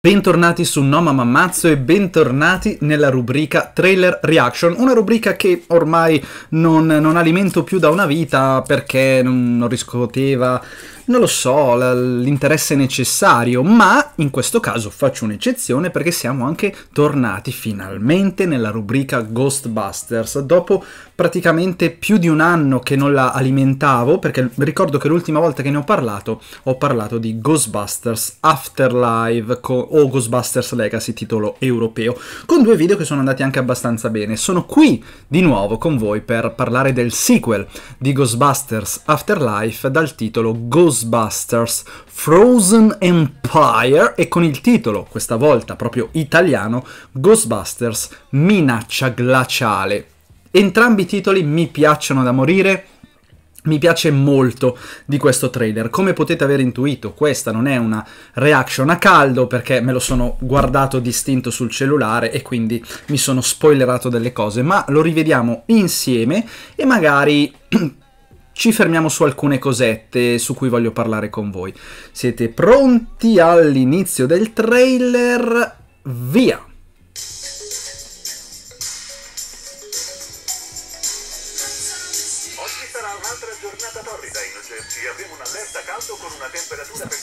Bentornati su No Mamma e bentornati nella rubrica Trailer Reaction, una rubrica che ormai non, non alimento più da una vita perché non, non riscuoteva non lo so, l'interesse necessario, ma in questo caso faccio un'eccezione perché siamo anche tornati finalmente nella rubrica Ghostbusters, dopo praticamente più di un anno che non la alimentavo, perché ricordo che l'ultima volta che ne ho parlato ho parlato di Ghostbusters Afterlive o Ghostbusters Legacy titolo europeo, con due video che sono andati anche abbastanza bene. Sono qui di nuovo con voi per parlare del sequel di Ghostbusters Afterlife dal titolo Ghostbusters. Ghostbusters Frozen Empire e con il titolo, questa volta proprio italiano, Ghostbusters Minaccia Glaciale. Entrambi i titoli mi piacciono da morire. Mi piace molto di questo trailer. Come potete aver intuito, questa non è una reaction a caldo perché me lo sono guardato distinto sul cellulare e quindi mi sono spoilerato delle cose, ma lo rivediamo insieme e magari ci fermiamo su alcune cosette su cui voglio parlare con voi. Siete pronti all'inizio del trailer? Via!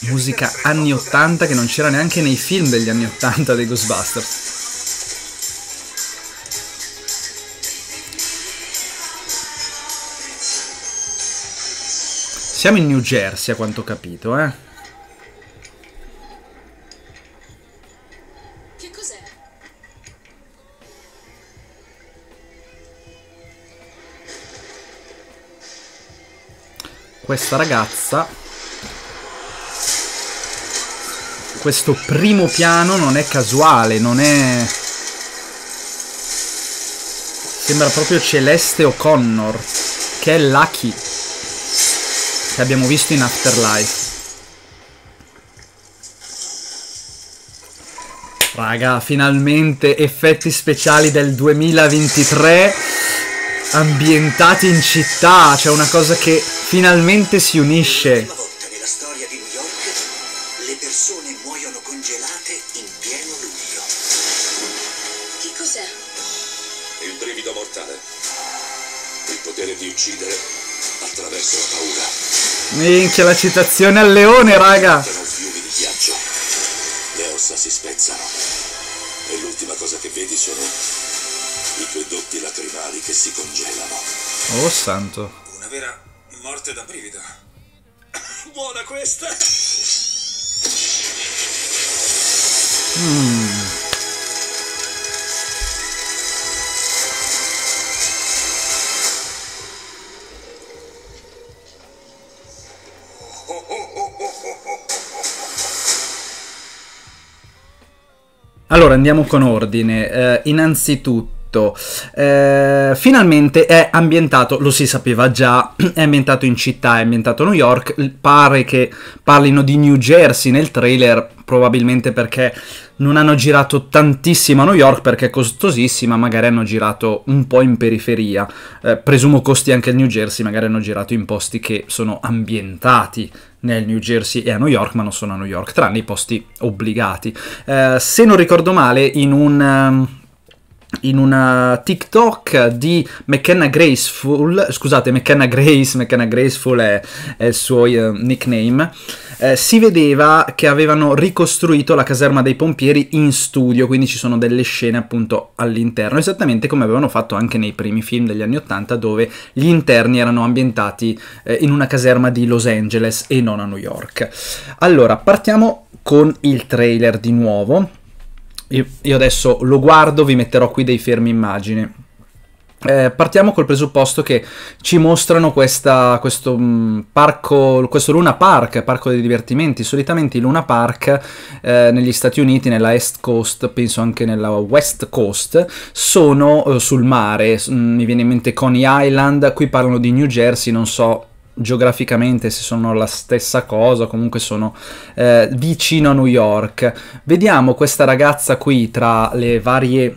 Musica anni 80 che non c'era neanche nei film degli anni 80 dei Ghostbusters. Siamo in New Jersey, a quanto ho capito, eh. Che cos'è? Questa ragazza... Questo primo piano non è casuale, non è... Sembra proprio Celeste O'Connor, che è Lucky che abbiamo visto in Afterlife. Raga, finalmente effetti speciali del 2023 ambientati in città, cioè una cosa che finalmente si unisce. Minchia la citazione al leone, raga. Le ossa si spezzano. E l'ultima cosa che vedi sono i tuoi dotti lacrimali che si congelano. Oh santo. Una vera morte da brivido. Buona questa. Mmm. Allora andiamo con ordine. Eh, innanzitutto eh, finalmente è ambientato, lo si sapeva già, è ambientato in città, è ambientato a New York, pare che parlino di New Jersey nel trailer, probabilmente perché non hanno girato tantissimo a New York perché è costosissima, magari hanno girato un po' in periferia, eh, presumo costi anche il New Jersey, magari hanno girato in posti che sono ambientati nel New Jersey e a New York, ma non sono a New York, tranne i posti obbligati. Eh, se non ricordo male, in un ehm, in una TikTok di McKenna Graceful, scusate, McKenna Grace, McKenna Graceful è, è il suo eh, nickname, eh, si vedeva che avevano ricostruito la caserma dei pompieri in studio, quindi ci sono delle scene appunto all'interno, esattamente come avevano fatto anche nei primi film degli anni Ottanta, dove gli interni erano ambientati eh, in una caserma di Los Angeles e non a New York. Allora, partiamo con il trailer di nuovo io adesso lo guardo, vi metterò qui dei fermi immagini. Eh, partiamo col presupposto che ci mostrano questa, questo, mh, mm, parco, questo Luna Park, parco dei divertimenti. Solitamente i Luna Park eh, negli Stati Uniti, nella East Coast, penso anche nella West Coast, sono eh, sul mare. Mm, mi viene in mente Coney Island, qui parlano di New Jersey, non so geograficamente se sono la stessa cosa, comunque sono eh, vicino a New York. Vediamo questa ragazza qui tra le varie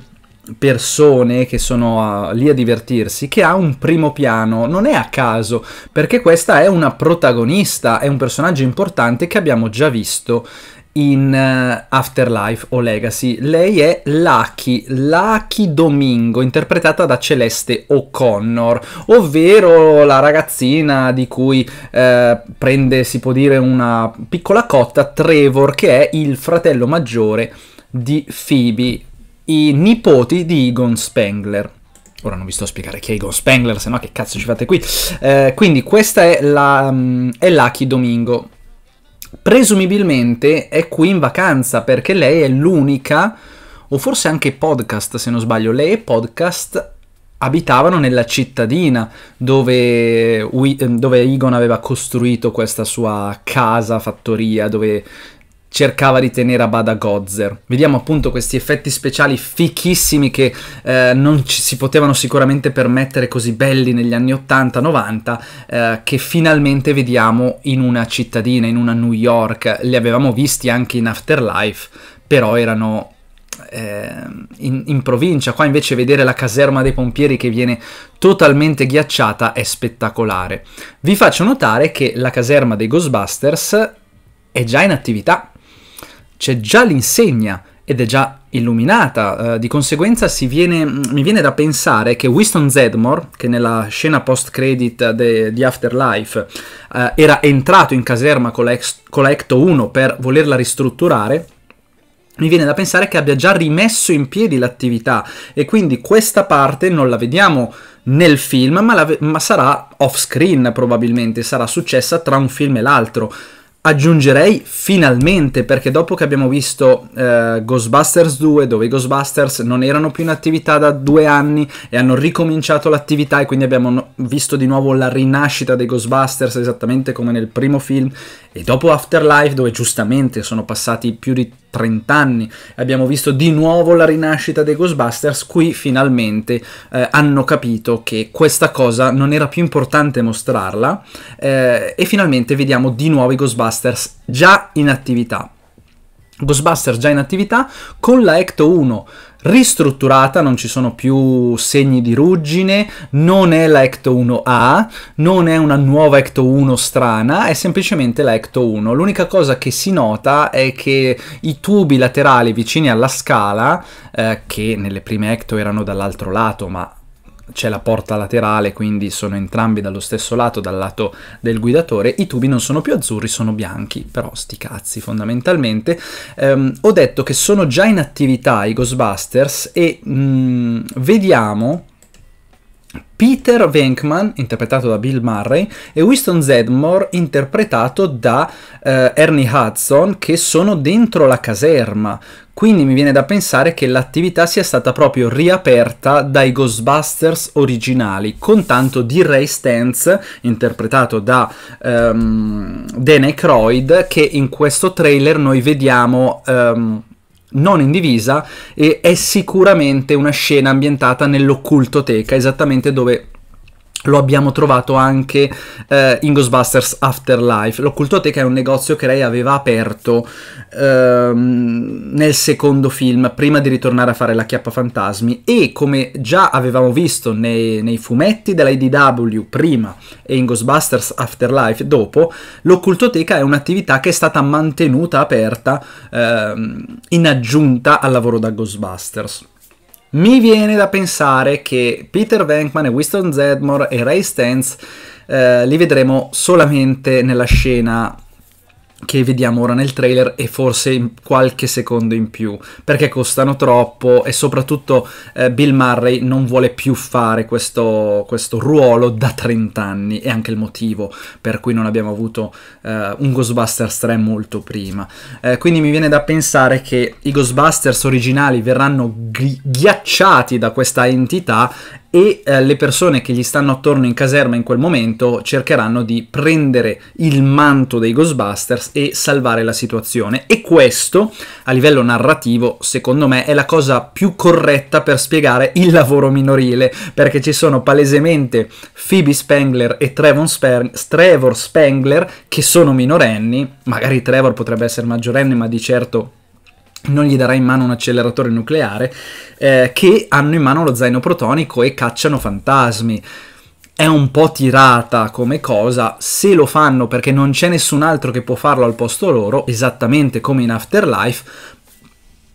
persone che sono uh, lì a divertirsi che ha un primo piano non è a caso perché questa è una protagonista è un personaggio importante che abbiamo già visto in uh, Afterlife o Legacy. Lei è Lucky, Lucky Domingo, interpretata da Celeste O'Connor, ovvero la ragazzina di cui uh, prende, si può dire, una piccola cotta, Trevor, che è il fratello maggiore di Phoebe, i nipoti di Egon Spengler. Ora non vi sto a spiegare chi è Egon Spengler, se no che cazzo ci fate qui. Uh, quindi questa è, la, um, è Lucky Domingo Presumibilmente è qui in vacanza perché lei è l'unica, o forse anche podcast se non sbaglio, lei e podcast abitavano nella cittadina dove, dove Egon aveva costruito questa sua casa, fattoria, dove cercava di tenere a bada Gozzer. Vediamo appunto questi effetti speciali fichissimi che eh, non ci si potevano sicuramente permettere così belli negli anni 80-90 eh, che finalmente vediamo in una cittadina, in una New York. Li avevamo visti anche in Afterlife, però erano eh, in, in provincia. Qua invece vedere la caserma dei pompieri che viene totalmente ghiacciata è spettacolare. Vi faccio notare che la caserma dei Ghostbusters è già in attività c'è già l'insegna ed è già illuminata, uh, di conseguenza viene, mm, mi viene da pensare che Winston Zedmore, che nella scena post-credit di Afterlife uh, era entrato in caserma con la, ex, con la Ecto 1 per volerla ristrutturare, mi viene da pensare che abbia già rimesso in piedi l'attività e quindi questa parte non la vediamo nel film, ma, la, ma sarà off screen probabilmente, sarà successa tra un film e l'altro. Aggiungerei finalmente, perché dopo che abbiamo visto eh, Ghostbusters 2, dove i Ghostbusters non erano più in attività da due anni e hanno ricominciato l'attività e quindi abbiamo no visto di nuovo la rinascita dei Ghostbusters esattamente come nel primo film, e dopo Afterlife, dove giustamente sono passati più di 30 anni. Abbiamo visto di nuovo la rinascita dei Ghostbusters, qui finalmente eh, hanno capito che questa cosa non era più importante mostrarla eh, e finalmente vediamo di nuovo i Ghostbusters già in attività. Ghostbusters già in attività, con la Ecto 1 ristrutturata, non ci sono più segni di ruggine, non è la Ecto 1A, non è una nuova Ecto 1 strana, è semplicemente la Ecto 1. L'unica cosa che si nota è che i tubi laterali vicini alla scala, eh, che nelle prime Ecto erano dall'altro lato, ma c'è la porta laterale, quindi sono entrambi dallo stesso lato, dal lato del guidatore. I tubi non sono più azzurri, sono bianchi, però sti cazzi fondamentalmente. Ehm, ho detto che sono già in attività i Ghostbusters e mh, mm, vediamo Peter Venkman, interpretato da Bill Murray, e Winston Zedmore, interpretato da eh, Ernie Hudson, che sono dentro la caserma. Quindi mi viene da pensare che l'attività sia stata proprio riaperta dai Ghostbusters originali, con tanto di Ray Stantz, interpretato da um, ehm, Dan Aykroyd, che in questo trailer noi vediamo... Um, non in divisa e è sicuramente una scena ambientata nell'occultoteca, esattamente dove lo abbiamo trovato anche eh, in Ghostbusters Afterlife. L'occultoteca è un negozio che lei aveva aperto ehm, nel secondo film, prima di ritornare a fare la chiappa fantasmi e come già avevamo visto nei, nei fumetti IDW prima e in Ghostbusters Afterlife dopo, l'occultoteca è un'attività che è stata mantenuta aperta ehm, in aggiunta al lavoro da Ghostbusters. Mi viene da pensare che Peter Venkman e Winston Zedmore e Ray Stance eh, li vedremo solamente nella scena che vediamo ora nel trailer e forse qualche secondo in più perché costano troppo e soprattutto eh, Bill Murray non vuole più fare questo, questo, ruolo da 30 anni è anche il motivo per cui non abbiamo avuto eh, un Ghostbusters 3 molto prima eh, quindi mi viene da pensare che i Ghostbusters originali verranno ghi- ghiacciati da questa entità e eh, le persone che gli stanno attorno in caserma in quel momento cercheranno di prendere il manto dei Ghostbusters e salvare la situazione. E questo, a livello narrativo, secondo me, è la cosa più corretta per spiegare il lavoro minorile, perché ci sono palesemente Phoebe Spengler e Trevor, Trevor Spengler che sono minorenni, magari Trevor potrebbe essere maggiorenne, ma di certo non gli darà in mano un acceleratore nucleare, eh, che hanno in mano lo zaino protonico e cacciano fantasmi. È un po' tirata come cosa, se lo fanno perché non c'è nessun altro che può farlo al posto loro, esattamente come in Afterlife,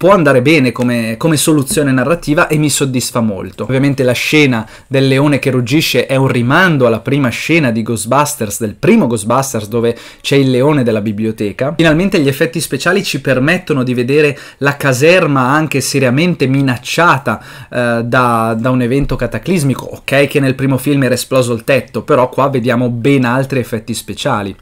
può andare bene come, come soluzione narrativa e mi soddisfa molto. Ovviamente la scena del leone che ruggisce è un rimando alla prima scena di Ghostbusters, del primo Ghostbusters dove c'è il leone della biblioteca. Finalmente gli effetti speciali ci permettono di vedere la caserma anche seriamente minacciata eh, da, da un evento cataclismico. Ok che nel primo film era esploso il tetto, però qua vediamo ben altri effetti speciali.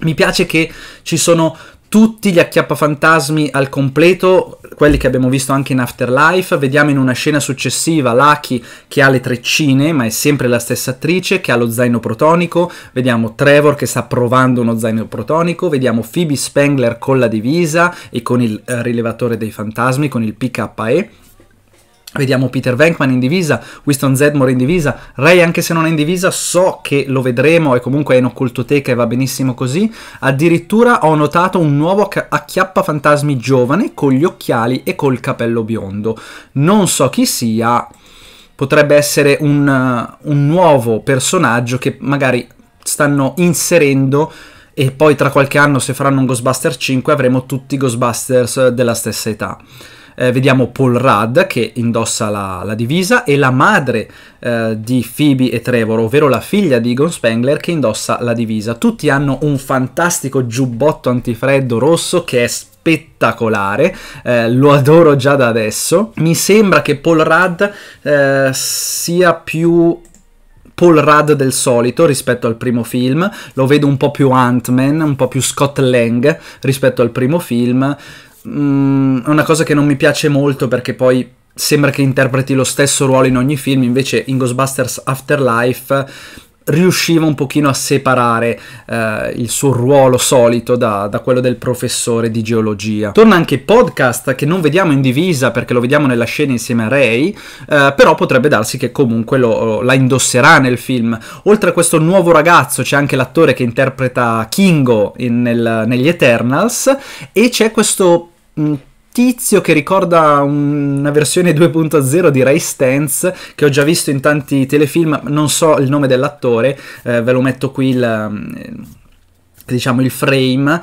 Mi piace che ci sono tutti gli acchiappafantasmi al completo, quelli che abbiamo visto anche in Afterlife. Vediamo in una scena successiva Lucky che ha le treccine, ma è sempre la stessa attrice, che ha lo zaino protonico. Vediamo Trevor che sta provando uno zaino protonico. Vediamo Phoebe Spengler con la divisa e con il eh, rilevatore dei fantasmi, con il PKE. Vediamo Peter Venkman in divisa, Winston Zedmore in divisa, Ray anche se non è in divisa so che lo vedremo e comunque è in occultoteca e va benissimo così. Addirittura ho notato un nuovo acchiappa fantasmi giovane con gli occhiali e col capello biondo. Non so chi sia, potrebbe essere un, uh, un nuovo personaggio che magari stanno inserendo e poi tra qualche anno se faranno un Ghostbuster 5 avremo tutti i Ghostbusters della stessa età eh, vediamo Paul Rudd che indossa la, la divisa e la madre eh, di Phoebe e Trevor, ovvero la figlia di Egon Spengler che indossa la divisa. Tutti hanno un fantastico giubbotto antifreddo rosso che è spettacolare, eh, lo adoro già da adesso. Mi sembra che Paul Rudd eh, sia più Paul Rudd del solito rispetto al primo film, lo vedo un po' più Ant-Man, un po' più Scott Lang rispetto al primo film. Mm, è una cosa che non mi piace molto perché poi sembra che interpreti lo stesso ruolo in ogni film, invece in Ghostbusters Afterlife riusciva un pochino a separare eh, il suo ruolo solito da, da, quello del professore di geologia. Torna anche Podcast che non vediamo in divisa perché lo vediamo nella scena insieme a Ray, eh, però potrebbe darsi che comunque lo, la indosserà nel film. Oltre a questo nuovo ragazzo c'è anche l'attore che interpreta Kingo in, nel, negli Eternals e c'è questo un tizio che ricorda una versione 2.0 di Ray Stance che ho già visto in tanti telefilm, non so il nome dell'attore, eh, ve lo metto qui il, mm, eh, diciamo il frame.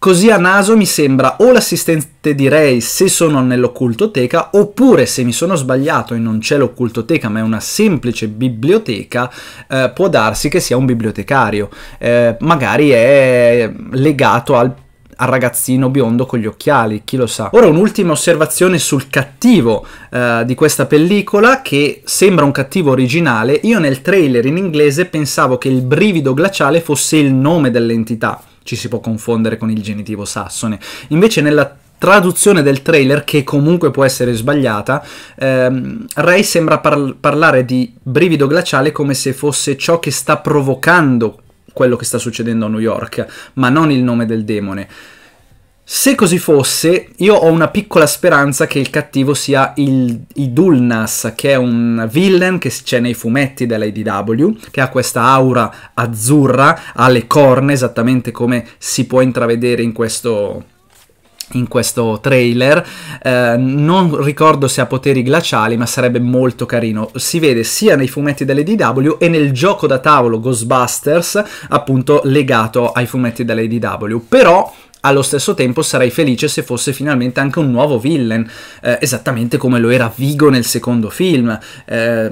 Così a naso mi sembra o l'assistente di Ray se sono nell'occultoteca, oppure se mi sono sbagliato e non c'è l'occultoteca ma è una semplice biblioteca, eh, può darsi che sia un bibliotecario. Eh, magari è legato al al ragazzino biondo con gli occhiali, chi lo sa. Ora un'ultima osservazione sul cattivo eh, di questa pellicola che sembra un cattivo originale, io nel trailer in inglese pensavo che il brivido glaciale fosse il nome dell'entità, ci si può confondere con il genitivo sassone, invece nella traduzione del trailer, che comunque può essere sbagliata, ehm, Ray sembra par parlare di brivido glaciale come se fosse ciò che sta provocando quello che sta succedendo a New York, ma non il nome del demone. Se così fosse, io ho una piccola speranza che il cattivo sia il Dulnas, che è un villain che c'è nei fumetti della dell'ADW, che ha questa aura azzurra, ha le corna, esattamente come si può intravedere in questo in questo trailer eh, non ricordo se ha poteri glaciali ma sarebbe molto carino si vede sia nei fumetti dell'ADW e nel gioco da tavolo Ghostbusters appunto legato ai fumetti dell'ADW però allo stesso tempo sarei felice se fosse finalmente anche un nuovo villain, eh, esattamente come lo era Vigo nel secondo film. Eh,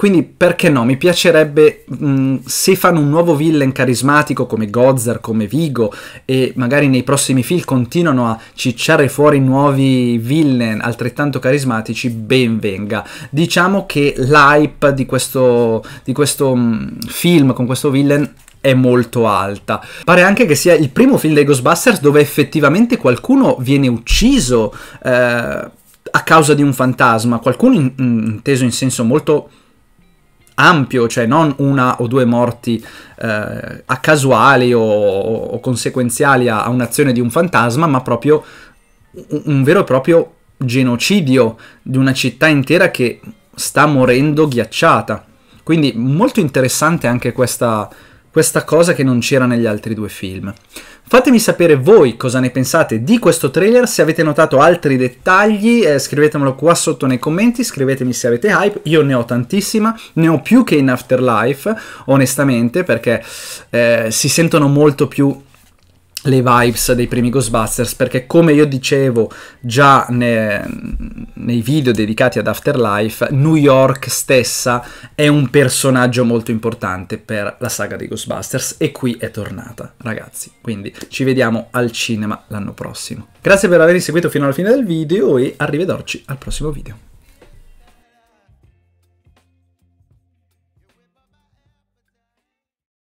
quindi perché no? Mi piacerebbe mh, mm, se fanno un nuovo villain carismatico come Gozer, come Vigo e magari nei prossimi film continuano a cicciare fuori nuovi villain altrettanto carismatici, ben venga. Diciamo che l'hype di questo, di questo mh, mm, film con questo villain è molto alta. Pare anche che sia il primo film dei Ghostbusters dove effettivamente qualcuno viene ucciso eh, a causa di un fantasma, qualcuno in inteso in senso molto ampio, cioè non una o due morti eh, a casuali o, o conseguenziali a, a, un'azione di un fantasma, ma proprio un, un vero e proprio genocidio di una città intera che sta morendo ghiacciata. Quindi molto interessante anche questa, questa cosa che non c'era negli altri due film. Fatemi sapere voi cosa ne pensate di questo trailer, se avete notato altri dettagli eh, scrivetemelo qua sotto nei commenti, scrivetemi se avete hype, io ne ho tantissima, ne ho più che in Afterlife onestamente perché eh, si sentono molto più le vibes dei primi Ghostbusters perché come io dicevo già ne, nei video dedicati ad Afterlife New York stessa è un personaggio molto importante per la saga dei Ghostbusters e qui è tornata ragazzi quindi ci vediamo al cinema l'anno prossimo grazie per avermi seguito fino alla fine del video e arrivederci al prossimo video